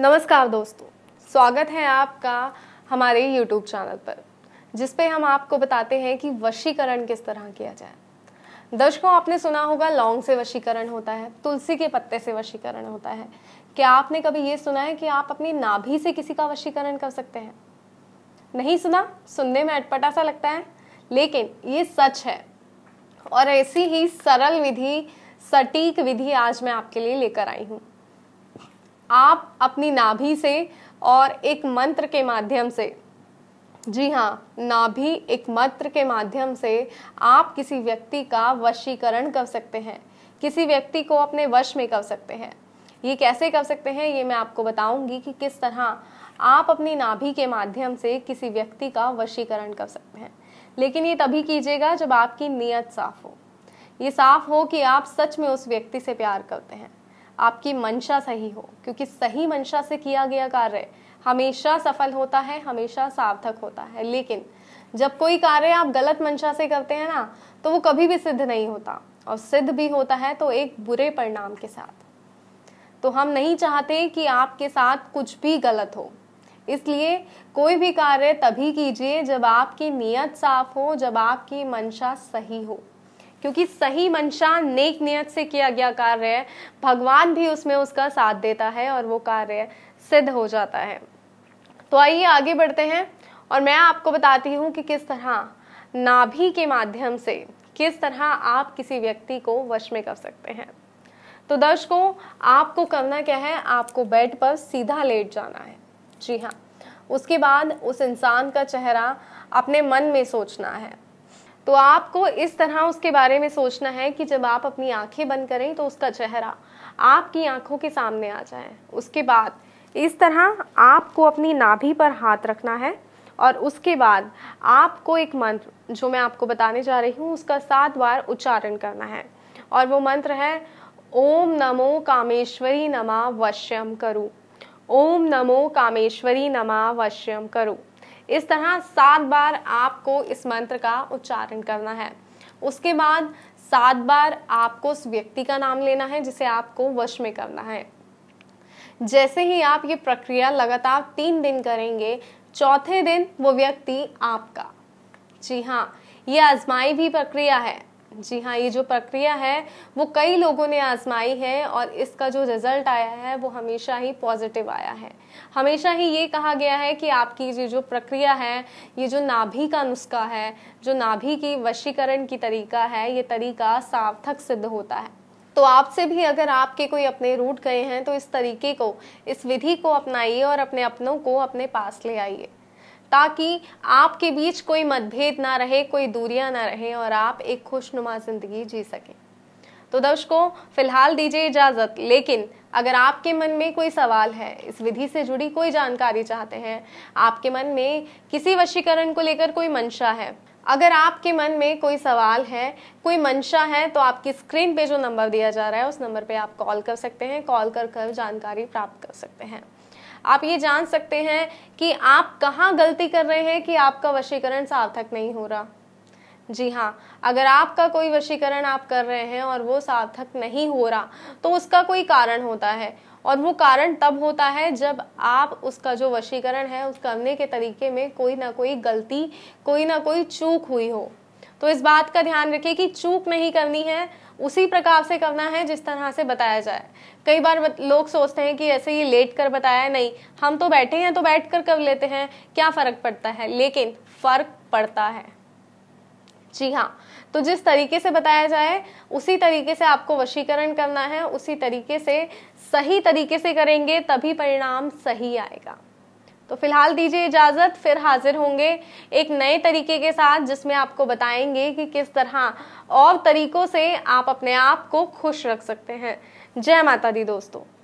नमस्कार दोस्तों स्वागत है आपका हमारे YouTube चैनल पर जिस पे हम आपको बताते हैं कि वशीकरण किस तरह किया जाए दर्शकों आपने सुना होगा लौंग से वशीकरण होता है तुलसी के पत्ते से वशीकरण होता है क्या आपने कभी ये सुना है कि आप अपनी नाभि से किसी का वशीकरण कर सकते हैं नहीं सुना सुनने में अटपटा सा लगता है लेकिन ये सच है और ऐसी ही सरल विधि सटीक विधि आज मैं आपके लिए लेकर आई हूँ आप अपनी नाभि से और एक मंत्र के माध्यम से जी हाँ नाभि एक मंत्र के माध्यम से आप किसी व्यक्ति का वशीकरण कर सकते हैं किसी व्यक्ति को अपने वश में कर सकते हैं ये कैसे कर सकते हैं ये मैं आपको बताऊंगी कि किस तरह आप अपनी नाभि के माध्यम से किसी व्यक्ति का वशीकरण कर सकते हैं लेकिन ये तभी कीजिएगा जब आपकी नीयत साफ हो ये साफ हो कि आप सच में उस व्यक्ति से प्यार करते हैं आपकी मंशा सही हो क्योंकि सही मंशा से किया गया कार्य हमेशा सफल होता है हमेशा सार्थक होता है लेकिन जब कोई कार्य आप गलत मंशा से करते हैं ना तो वो कभी भी सिद्ध नहीं होता और सिद्ध भी होता है तो एक बुरे परिणाम के साथ तो हम नहीं चाहते कि आपके साथ कुछ भी गलत हो इसलिए कोई भी कार्य तभी कीजिए जब आपकी नियत साफ हो जब आपकी मंशा सही हो क्योंकि सही मंशा नेक नियत से किया गया कार्य भगवान भी उसमें उसका साथ देता है और वो कार्य सिद्ध हो जाता है तो आइए आगे बढ़ते हैं और मैं आपको बताती हूँ कि किस तरह नाभि के माध्यम से किस तरह आप किसी व्यक्ति को वश में कर सकते हैं तो दर्शकों आपको करना क्या है आपको बेड पर सीधा लेट जाना है जी हाँ उसके बाद उस इंसान का चेहरा अपने मन में सोचना है तो आपको इस तरह उसके बारे में सोचना है कि जब आप अपनी आंखें बंद करें तो उसका चेहरा आपकी आंखों के सामने आ जाए उसके बाद इस तरह आपको अपनी नाभि पर हाथ रखना है और उसके बाद आपको एक मंत्र जो मैं आपको बताने जा रही हूँ उसका सात बार उच्चारण करना है और वो मंत्र है ओम नमो कामेश्वरी नमा वश्यम करु ओम नमो कामेश्वरी नमा वश्यम करु इस तरह सात बार आपको इस मंत्र का उच्चारण करना है उसके बाद सात बार आपको उस व्यक्ति का नाम लेना है जिसे आपको वश में करना है जैसे ही आप ये प्रक्रिया लगातार तीन दिन करेंगे चौथे दिन वो व्यक्ति आपका जी हाँ ये आजमाई भी प्रक्रिया है जी हाँ ये जो प्रक्रिया है वो कई लोगों ने आजमाई है और इसका जो रिजल्ट आया है वो हमेशा ही पॉजिटिव आया है हमेशा ही ये कहा गया है कि आपकी ये जो प्रक्रिया है ये जो नाभि का नुस्खा है जो नाभि की वशीकरण की तरीका है ये तरीका सार्थक सिद्ध होता है तो आपसे भी अगर आपके कोई अपने रूट गए हैं तो इस तरीके को इस विधि को अपनाइए और अपने अपनों को अपने पास ले आइए ताकि आपके बीच कोई मतभेद ना रहे कोई दूरियां ना रहे और आप एक खुशनुमा ज़िंदगी जी सकें तो दर्शकों फिलहाल दीजिए इजाज़त लेकिन अगर आपके मन में कोई सवाल है इस विधि से जुड़ी कोई जानकारी चाहते हैं आपके मन में किसी वशीकरण को लेकर कोई मंशा है अगर आपके मन में कोई सवाल है कोई मंशा है तो आपकी स्क्रीन पे जो नंबर दिया जा रहा है उस नंबर पे आप कॉल कर सकते हैं कॉल कर कर जानकारी प्राप्त कर सकते हैं आप ये जान सकते हैं कि आप कहाँ गलती कर रहे हैं कि आपका वशीकरण सार्थक नहीं हो रहा जी हाँ अगर आपका कोई वशीकरण आप कर रहे हैं और वो सार्थक नहीं हो रहा तो उसका कोई कारण होता है और वो कारण तब होता है जब आप उसका जो वशीकरण है उस करने के तरीके में कोई ना कोई गलती कोई ना कोई चूक हुई हो तो इस बात का ध्यान रखिए कि चूक नहीं करनी है उसी प्रकार से करना है जिस तरह से बताया जाए कई बार लोग सोचते हैं कि ऐसे ही लेट कर बताया नहीं हम तो बैठे हैं तो बैठ कर कर लेते हैं क्या फर्क पड़ता है लेकिन फर्क पड़ता है जी हाँ तो जिस तरीके से बताया जाए उसी तरीके से आपको वशीकरण करना है उसी तरीके से सही तरीके से करेंगे तभी परिणाम सही आएगा तो फिलहाल दीजिए इजाज़त फिर हाजिर होंगे एक नए तरीके के साथ जिसमें आपको बताएंगे कि किस तरह और तरीकों से आप अपने आप को खुश रख सकते हैं जय माता दी दोस्तों